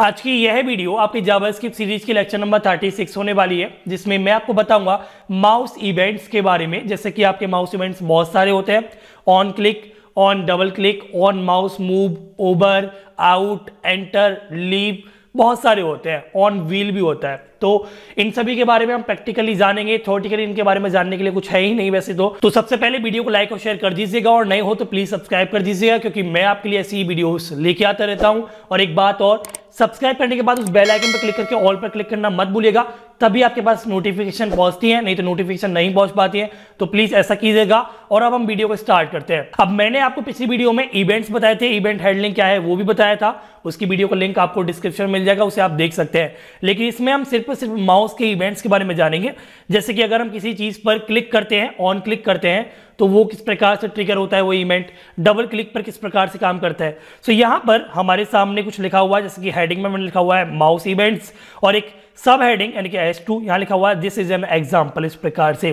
आज की यह वीडियो आपकी जावास्क्रिप्ट सीरीज की लेक्चर नंबर 36 होने वाली है जिसमें मैं आपको बताऊंगा माउस इवेंट्स के बारे में जैसे कि आपके माउस इवेंट्स बहुत सारे होते हैं on click on double click on mouse move over out enter leave बहुत सारे होते हैं ऑन व्हील भी होता है तो इन सभी के बारे में हम प्रैक्टिकली जानेंगे थोटिकली इनके बारे में जानने के लिए कुछ है ही नहीं वैसे तो तो सबसे पहले वीडियो को लाइक और शेयर कर दीजिएगा और नए हो तो प्लीज सब्सक्राइब कर दीजिएगा क्योंकि मैं आपके लिए ऐसी ही वीडियो लेके आता रहता हूं और एक बात और सब्सक्राइब करने के बाद उस बेल आइकन पर क्लिक करके ऑल पर क्लिक करना मत भूलिएगा तभी आपके पास नोटिफिकेशन पहुंचती है नहीं तो नोटिफिकेशन नहीं पहुंच पाती है तो प्लीज ऐसा कीजिएगा और अब हम वीडियो को स्टार्ट करते हैं अब मैंने आपको पिछली वीडियो में इवेंट्स बताए थे इवेंट हैंडलिंग क्या है वो भी बताया था उसकी वीडियो का लिंक आपको डिस्क्रिप्शन मिल जाएगा उसे आप देख सकते हैं लेकिन इसमें हम सिर्फ सिर्फ माउस के इवेंट्स के बारे में जानेंगे जैसे कि अगर हम किसी चीज़ पर क्लिक करते हैं ऑन क्लिक करते हैं तो वो किस प्रकार से ट्रिगर होता है वो इवेंट डबल क्लिक पर किस प्रकार से काम करता है सो so, यहाँ पर हमारे सामने कुछ लिखा हुआ है जैसे कि हेडिंग में मैंने लिखा हुआ है माउस इवेंट्स और एक सब हेडिंग यानी कि एस टू यहाँ लिखा हुआ है दिस इज एन एग्जाम्पल इस प्रकार से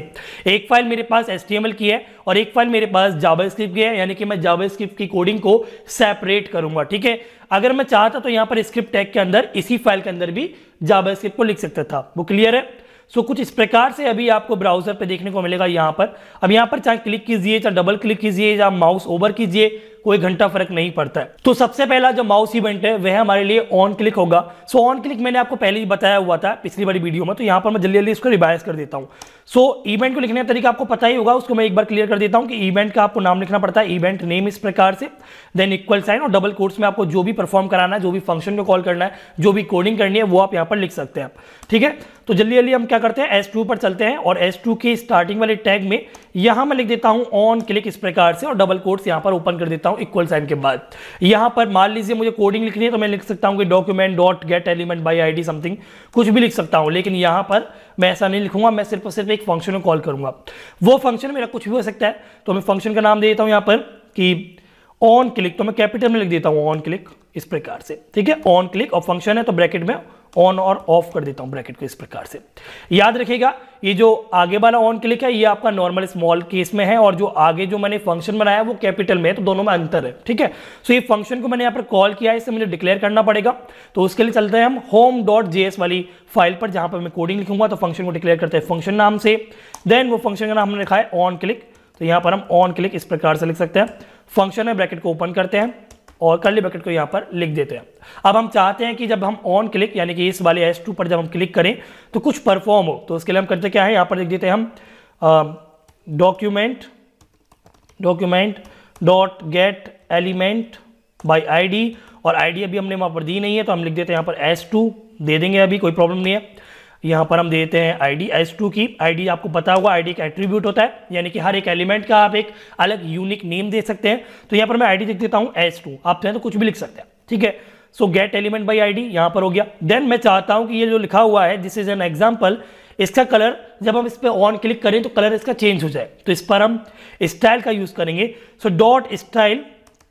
एक फाइल मेरे पास एस की है और एक फाइल मेरे पास जावा की है यानी कि मैं जावा की कोडिंग को सेपरेट करूंगा ठीक है अगर मैं चाहता तो यहां पर स्क्रिप्ट टैग के अंदर इसी फाइल के अंदर भी स्क्रिप्ट को लिख सकता था वो क्लियर है सो कुछ इस प्रकार से अभी आपको ब्राउजर पे देखने को मिलेगा यहां पर अब यहां पर चाहे क्लिक कीजिए चाहे डबल क्लिक कीजिए या माउस ओवर कीजिए कोई घंटा फर्क नहीं पड़ता है तो सबसे पहला जो माउस इवेंट है वह हमारे लिए ऑन क्लिक होगा सो ऑन क्लिक मैंने आपको पहले ही बताया हुआ था पिछली बारी वीडियो में तो यहां पर मैं जल्दी जल्दी इसको रिवाइज कर देता हूं सो so, इवेंट को लिखने का तरीका आपको पता ही होगा उसको मैं एक बार क्लियर कर देता हूँ कि इवेंट का आपको नाम लिखना पड़ता है इवेंट नेम इस प्रकार से देन इक्वल साइन और डबल कोर्स में आपको जो भी परफॉर्म कराना है जो भी फंक्शन को कॉल करना है जो भी कोडिंग करनी है वो आप यहां पर लिख सकते हैं ठीक है तो जल्दी जल्दी हम क्या करते हैं S2 पर चलते हैं और S2 के स्टार्टिंग वाले टैग में यहां मैं लिख देता हूं ऑन क्लिक इस प्रकार से और डबल कोर्स यहां पर ओपन कर देता हूं हूं इक्वल साइन के बाद यहां पर मान लीजिए मुझे कोडिंग लिखनी है तो मैं लिख सकता हूं कि document dot get element by I something कुछ भी लिख सकता हूं लेकिन यहां पर मैं ऐसा नहीं लिखूंगा मैं सिर्फ और सिर्फ एक फंक्शन को कॉल करूंगा वो फंक्शन मेरा कुछ भी हो सकता है तो मैं फंक्शन का नाम दे देता हूं यहां पर कि ऑन क्लिक तो मैं कैपिटल में लिख देता हूं ऑन क्लिक इस प्रकार से ठीक है ऑन क्लिक और फंक्शन है तो ब्रैकेट में ऑन और ऑफ कर देता हूं ब्रैकेट को इस प्रकार से याद रखिएगा ये जो आगे वाला ऑन क्लिक है ये आपका नॉर्मल स्मॉल केस में है और जो आगे जो मैंने फंक्शन बनाया वो कैपिटल में है तो दोनों में अंतर है ठीक है सो ये फंक्शन को मैंने यहाँ पर कॉल किया है इसे मुझे डिक्लेयर करना पड़ेगा तो उसके लिए चलते हैं हम होम डॉट जे एस वाली फाइल पर जहां पर मैं कोडिंग लिखूंगा तो फंक्शन को डिक्लेयर करते हैं फंक्शन नाम से देन वो फंक्शन का नाम हमने लिखा है ऑन क्लिक तो यहाँ पर हम ऑन क्लिक इस प्रकार से लिख सकते हैं फंक्शन है ब्रैकेट को ओपन करते हैं और करली ब्रैकेट को यहाँ पर लिख देते हैं अब हम चाहते हैं कि जब हम ऑन क्लिक यानी कि इस वाले एस टू पर जब हम क्लिक करें तो कुछ परफॉर्म हो तो उसके लिए हम करते क्या है यहाँ पर लिख देते हैं हम document document dot get element by I और आई अभी हमने वहाँ पर दी नहीं है तो हम लिख देते हैं यहाँ पर एस दे देंगे अभी कोई प्रॉब्लम नहीं है यहाँ पर हम देते हैं आई डी एस टू की आई डी आपको पता होगा डी का एट्रीब्यूट होता है यानी कि हर एक एलिमेंट का आप एक अलग यूनिक नेम दे सकते हैं तो यहाँ पर मैं आई डी लिख देता हूँ टू आप चाहें तो कुछ भी लिख सकते हैं ठीक है so get element by I D यहाँ पर हो गया देन मैं चाहता हूँ कि ये जो लिखा हुआ है दिस इज एन एग्जाम्पल इसका कलर जब हम इस पर ऑन क्लिक करें तो कलर इसका चेंज हो जाए तो इस पर हम स्टाइल का यूज़ करेंगे so dot style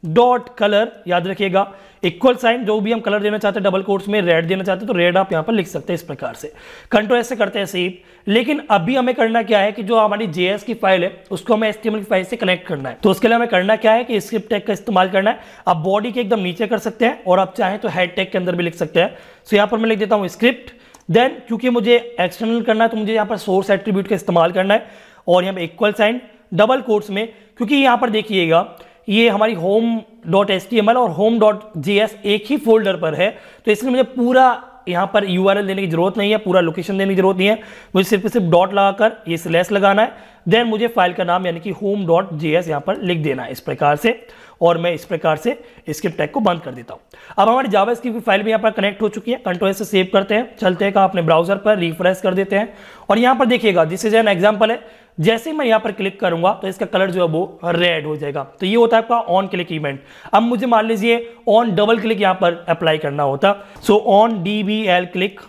dot colour याद रखिएगा इक्वल साइन जो भी हम कलर देना चाहते हैं डबल कोर्स में रेड देना चाहते हैं तो रेड आप यहाँ पर लिख सकते हैं इस प्रकार से कंट्रोल ऐसे करते हैं सेव लेकिन अभी हमें करना क्या है कि जो हमारी जेएस की फाइल है उसको हमें एसटीएमएल की फाइल से कनेक्ट करना है तो उसके लिए हमें करना क्या है कि स्क्रिप्ट टैग का इस्तेमाल करना है आप बॉडी के एकदम नीचे कर सकते हैं और आप चाहें तो हेड टैग के अंदर भी लिख सकते हैं सो यहां पर मैं लिख देता हूँ स्क्रिप्ट देन क्योंकि मुझे एक्सटर्नल करना है तो मुझे यहाँ पर सोर्स एट्रीब्यूट का इस्तेमाल करना है और यहां पर इक्वल साइन डबल कोर्ट्स में क्योंकि यहां पर देखिएगा ये हमारी home dot S T M L और होम डॉट जी एस एक ही फोल्डर पर है तो इसलिए मुझे पूरा यहाँ पर यू आर एल देने की जरूरत नहीं है पूरा लोकेशन देने की जरूरत नहीं है मुझे सिर्फ सिर्फ डॉट लगाकर ये स्लैश लगाना है देन मुझे फाइल का नाम यानी कि होम डॉट जी एस यहाँ पर लिख देना है इस प्रकार से और मैं इस प्रकार से स्क्रिप्ट टैग को बंद कर देता हूँ अब हमारी जावा स्क्रिप्ट फाइल भी यहाँ पर कनेक्ट हो चुकी है कंट्रोल से सेव करते हैं चलते हैं अपने ब्राउजर पर रिफ्रेश कर देते हैं और यहाँ पर देखिएगा दिस इज एन एग्जाम्पल है जैसे ही मैं यहां पर क्लिक करूंगा तो इसका कलर जो है वो रेड हो जाएगा तो ये होता है आपका ऑन क्लिक इवेंट अब मुझे मान लीजिए ऑन डबल क्लिक यहां पर अप्लाई करना होता so on D B L click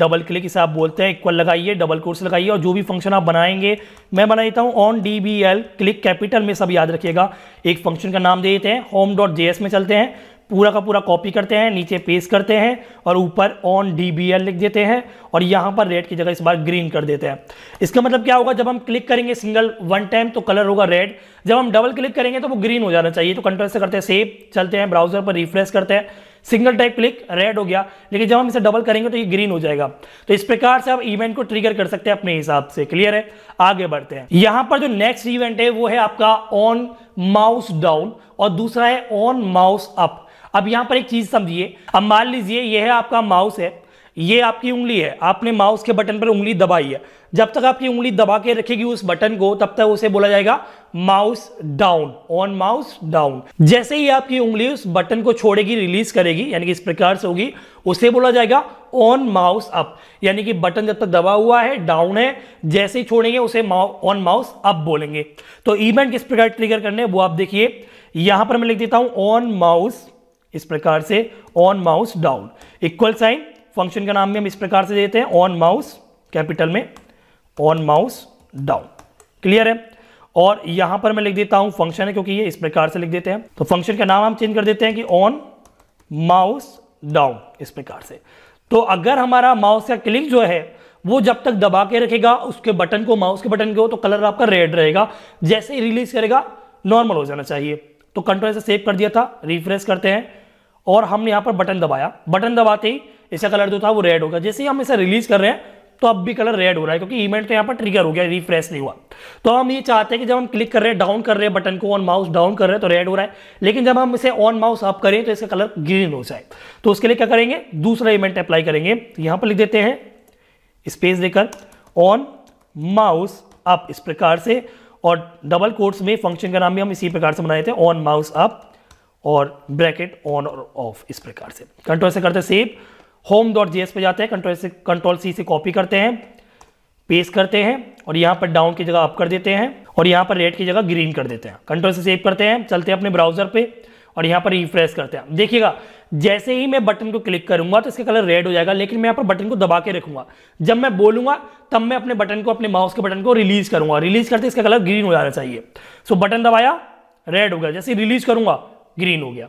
double click इसे आप बोलते हैं इक्वल लगाइए डबल कोर्स लगाइए और जो भी फंक्शन आप बनाएंगे मैं बना देता हूँ on D B L click capital में सब याद रखिएगा एक फंक्शन का नाम दे देते हैं होम डॉट जे एस में चलते हैं पूरा का पूरा कॉपी करते हैं नीचे पेस्ट करते हैं और ऊपर ऑन डी लिख देते हैं और यहाँ पर रेड की जगह इस बार ग्रीन कर देते हैं इसका मतलब क्या होगा जब हम क्लिक करेंगे सिंगल वन टाइम तो कलर होगा रेड जब हम डबल क्लिक करेंगे तो वो ग्रीन हो जाना चाहिए तो कंट्रोल से करते हैं सेव चलते हैं ब्राउजर पर रिफ्रेश करते हैं सिंगल टाइप क्लिक रेड हो गया लेकिन जब हम इसे डबल करेंगे तो ये ग्रीन हो जाएगा तो इस प्रकार से आप इवेंट को ट्रिगर कर सकते हैं अपने हिसाब से क्लियर है आगे बढ़ते हैं यहां पर जो नेक्स्ट इवेंट है वो है आपका ऑन माउस डाउन और दूसरा है ऑन माउस अप अब यहां पर एक चीज समझिए अब मान लीजिए यह है आपका माउस है ये आपकी उंगली है आपने माउस के बटन पर उंगली दबाई है जब तक आपकी उंगली दबा के रखेगी उस बटन को तब तक उसे बोला जाएगा mouse down on mouse down जैसे ही आपकी उंगली उस बटन को छोड़ेगी रिलीज करेगी यानी कि इस प्रकार से होगी उसे बोला जाएगा ऑन माउस अप यानी कि बटन जब तक दबा हुआ है डाउन है जैसे ही छोड़ेंगे उसे ऑन माउस अप बोलेंगे तो इवेंट किस प्रकार ट्रिगर करने वो आप देखिए यहां पर मैं लिख देता हूं ऑन माउस इस प्रकार से on mouse down equal sign function का नाम भी हम इस प्रकार से देते हैं ऑन माउस कैपिटल में ऑन माउस डाउन क्लियर है और यहां पर मैं लिख देता हूं फंक्शन है क्योंकि ये इस प्रकार से लिख देते हैं तो फंक्शन का नाम हम चेंज कर देते हैं कि ऑन माउस डाउन इस प्रकार से तो अगर हमारा माउस का क्लिक जो है वो जब तक दबा के रखेगा उसके बटन को माउस के बटन को तो कलर आपका रेड रहेगा जैसे ही रिलीज करेगा नॉर्मल हो जाना चाहिए तो कंट्रोल से सेव कर दिया था रिफ्रेश करते हैं और हमने यहां पर बटन दबाया बटन दबाते ही इसका कलर जो था वो रेड होगा जैसे ही हम इसे रिलीज कर रहे हैं तो अब भी कलर रेड हो रहा है क्योंकि इवेंट तो यहां पर ट्रिगर हो गया रिफ्रेश नहीं हुआ तो हम ये चाहते हैं कि जब हम क्लिक कर रहे हैं डाउन कर रहे हैं बटन को ऑन माउस डाउन कर रहे हैं तो रेड हो रहा है लेकिन जब हम इसे ऑन माउस अप करें तो इसका कलर ग्रीन हो जाए तो उसके लिए क्या करेंगे दूसरा इवेंट अप्लाई करेंगे यहां पर लिख देते हैं स्पेस देकर ऑन माउस अप इस प्रकार से और डबल कोर्ट्स में फंक्शन का नाम भी हम इसी प्रकार से बनाए थे ऑन माउस अप और ब्रैकेट ऑन और ऑफ इस प्रकार से कंट्रोल से करते सेव होम डॉट जी पे जाते हैं कंट्रोल से कंट्रोल सी से कॉपी करते हैं पेस करते हैं और यहाँ पर डाउन की जगह अप कर देते हैं और यहाँ पर रेड की जगह ग्रीन कर देते हैं कंट्रोल से सेव करते हैं चलते हैं अपने ब्राउजर पे और यहाँ पर रिफ्रेश करते हैं देखिएगा जैसे ही मैं बटन को क्लिक करूंगा तो इसका कलर रेड हो जाएगा लेकिन मैं यहाँ पर बटन को दबा के रखूंगा जब मैं बोलूंगा तब मैं अपने बटन को अपने माउस के बटन को रिलीज करूंगा रिलीज करते इसका कलर ग्रीन हो जाना चाहिए सो बटन दबाया रेड हो गया जैसे रिलीज करूंगा ग्रीन हो गया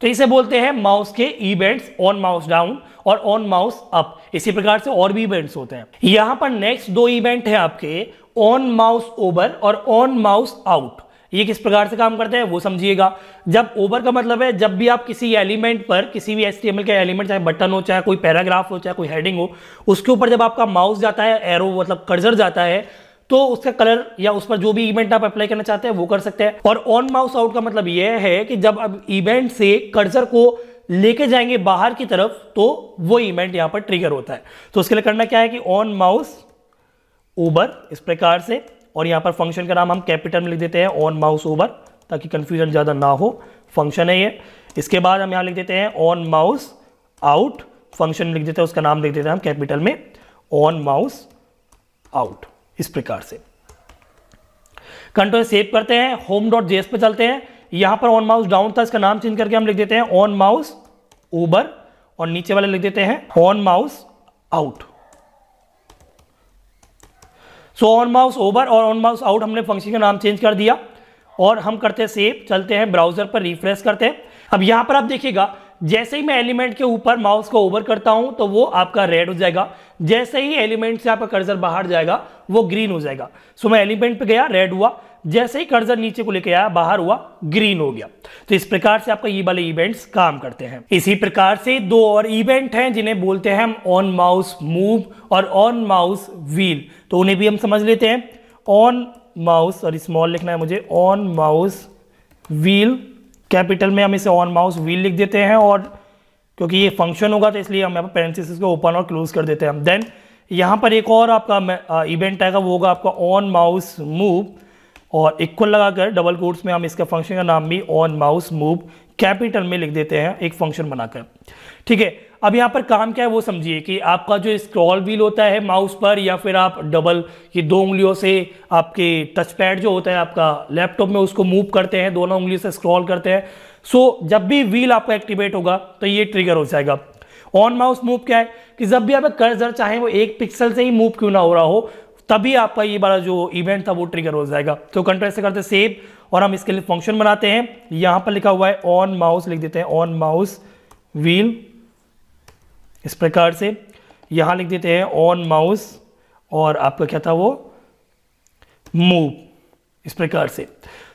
तो इसे बोलते हैं माउस के इवेंट्स ऑन माउस डाउन और ऑन माउस अप इसी प्रकार से और भी इवेंट्स होते हैं यहां पर नेक्स्ट दो इवेंट है आपके ऑन माउस ओवर और ऑन माउस आउट ये किस प्रकार से काम करते हैं वो समझिएगा जब ओवर का मतलब है जब भी आप किसी एलिमेंट पर किसी भी एस के एलिमेंट चाहे बटन हो चाहे कोई पैराग्राफ हो चाहे कोई हेडिंग हो उसके ऊपर जब आपका माउस जाता है एरो मतलब कर्जर जाता है तो उसका कलर या उस पर जो भी इवेंट आप अप्लाई करना चाहते हैं वो कर सकते हैं और ऑन माउस आउट का मतलब यह है कि जब अब इवेंट से कर्जर को लेके जाएंगे बाहर की तरफ तो वो इवेंट यहां पर ट्रिगर होता है तो उसके लिए करना क्या है कि ऑन माउस ओबर इस प्रकार से और यहां पर फंक्शन का नाम हम कैपिटल में लिख देते हैं ऑन माउस ओबर ताकि कंफ्यूजन ज़्यादा ना हो फंक्शन है ये इसके बाद हम यहां लिख देते हैं ऑन माउस आउट फंक्शन लिख देते हैं उसका नाम लिख देते हैं हम कैपिटल में ऑन माउस आउट इस प्रकार से कंट्रोल सेव करते हैं होम डॉट जेएस पर चलते हैं यहां पर ऑन माउस डाउन था इसका नाम चेंज करके हम लिख देते हैं ऑन माउस ऊबर और नीचे वाले लिख देते हैं on mouse out so on mouse over और ऑन माउस आउट हमने फंक्शन का नाम चेंज कर दिया और हम करते हैं सेव चलते हैं ब्राउजर पर रिफ्रेश करते हैं अब यहां पर आप देखिएगा जैसे ही मैं एलिमेंट के ऊपर माउस को ओवर करता हूं तो वो आपका रेड हो जाएगा जैसे ही एलिमेंट से आपका कर्जर बाहर जाएगा वो ग्रीन हो जाएगा सो मैं एलिमेंट पे गया रेड हुआ जैसे ही कर्जर नीचे को लेके आया बाहर हुआ ग्रीन हो गया तो इस प्रकार से आपका ये वाले इवेंट्स काम करते हैं इसी प्रकार से दो और इवेंट हैं जिन्हें बोलते हैं हम ऑन माउस मूव और ऑन माउस व्हील तो उन्हें भी हम समझ लेते हैं ऑन माउस और स्मॉल लिखना है मुझे ऑन माउस व्हील कैपिटल में हम इसे ऑन माउस व्हील लिख देते हैं और क्योंकि ये फंक्शन होगा तो इसलिए हम यहाँ पर को ओपन और क्लोज कर देते हैं हम देन यहाँ पर एक और आपका इवेंट आएगा वो होगा आपका ऑन माउस मूव और इक्वल लगाकर डबल कोट्स में हम इसका फंक्शन का नाम भी ऑन माउस मूव कैपिटल में लिख देते हैं एक फंक्शन बनाकर ठीक है अब यहाँ पर काम क्या है वो समझिए कि आपका जो स्क्रॉल व्हील होता है माउस पर या फिर आप डबल ये दो उंगलियों से आपके टच पैड जो होता है आपका लैपटॉप में उसको मूव करते हैं दोनों उंगलियों से स्क्रॉल करते हैं सो जब भी व्हील आपका एक्टिवेट होगा तो ये ट्रिगर हो जाएगा ऑन माउस मूव क्या है कि जब भी आप कर्जर चाहे वो एक पिक्सल से ही मूव क्यों ना हो रहा हो तभी आपका ये बड़ा जो इवेंट था वो ट्रिगर हो जाएगा तो कंट्रोल से करते सेव और हम इसके लिए फंक्शन बनाते हैं यहाँ पर लिखा हुआ है ऑन माउस लिख देते हैं ऑन माउस व्हील इस प्रकार से यहाँ लिख देते हैं ऑन माउस और आपका क्या था वो मूव इस प्रकार से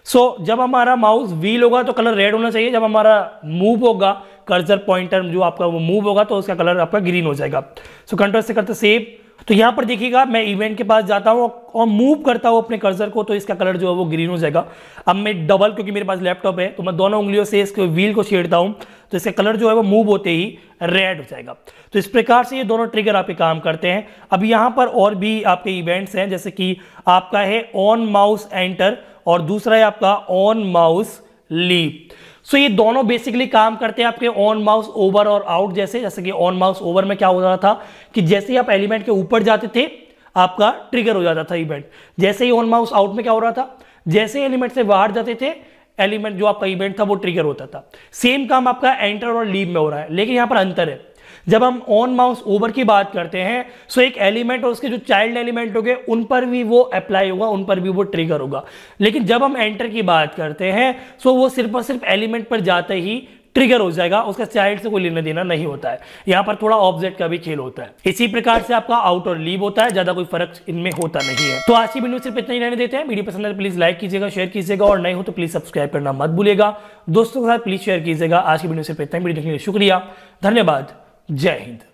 सो so, जब हमारा माउस व्हील होगा तो कलर रेड होना चाहिए जब हमारा मूव होगा कर्जर पॉइंटर जो आपका वो मूव होगा तो उसका कलर आपका ग्रीन हो जाएगा सो so, कंट्रोल से करते सेव तो यहाँ पर देखिएगा मैं इवेंट के पास जाता हूँ और मूव करता हूं अपने कर्जर को तो इसका कलर जो है वो ग्रीन हो जाएगा अब मैं डबल क्योंकि मेरे पास लैपटॉप है तो मैं दोनों उंगलियों से इसके व्हील को छेड़ता हूं तो इसका कलर जो है वो मूव होते ही रेड हो जाएगा तो इस प्रकार से ये दोनों ट्रिगर आपके काम करते हैं अब यहां पर और भी आपके इवेंट्स हैं जैसे कि आपका है ऑन माउस एंटर और दूसरा है आपका on mouse leave so so, ये दोनों बेसिकली काम करते हैं आपके ऑन माउस ओवर और आउट जैसे जैसे कि ऑन माउस ओवर में क्या हो रहा था कि जैसे ही आप एलिमेंट के ऊपर जाते थे आपका ट्रिगर हो जाता था इवेंट जैसे ही ऑन माउस आउट में क्या हो रहा था जैसे ही एलिमेंट से बाहर जाते थे एलिमेंट जो आपका इवेंट था वो ट्रिगर होता था सेम काम आपका एंटर और लीव में हो रहा है लेकिन यहां पर अंतर है जब हम ऑन माउस ओवर की बात करते हैं सो एक एलिमेंट और उसके जो चाइल्ड एलिमेंट हो गए उन पर भी वो अप्लाई होगा उन पर भी वो ट्रिगर होगा लेकिन जब हम एंटर की बात करते हैं सो वो सिर्फ और सिर्फ एलिमेंट पर जाते ही ट्रिगर हो जाएगा उसका चाइल्ड से कोई लेना देना नहीं होता है यहाँ पर थोड़ा ऑब्जेक्ट का भी खेल होता है इसी प्रकार से आपका आउट और लीव होता है ज्यादा कोई फर्क इनमें होता नहीं है तो आज की वीडियो सिर्फ इतना ही रहने देते हैं वीडियो पसंद है प्लीज लाइक कीजिएगा शेयर कीजिएगा और नहीं हो तो प्लीज सब्सक्राइब करना मत भूलेगा दोस्तों के साथ प्लीज शेयर कीजिएगा आज की वीडियो सिर्फ इतना ही वीडियो देखने के लिए शुक्रिया धन्यवाद जय हिंद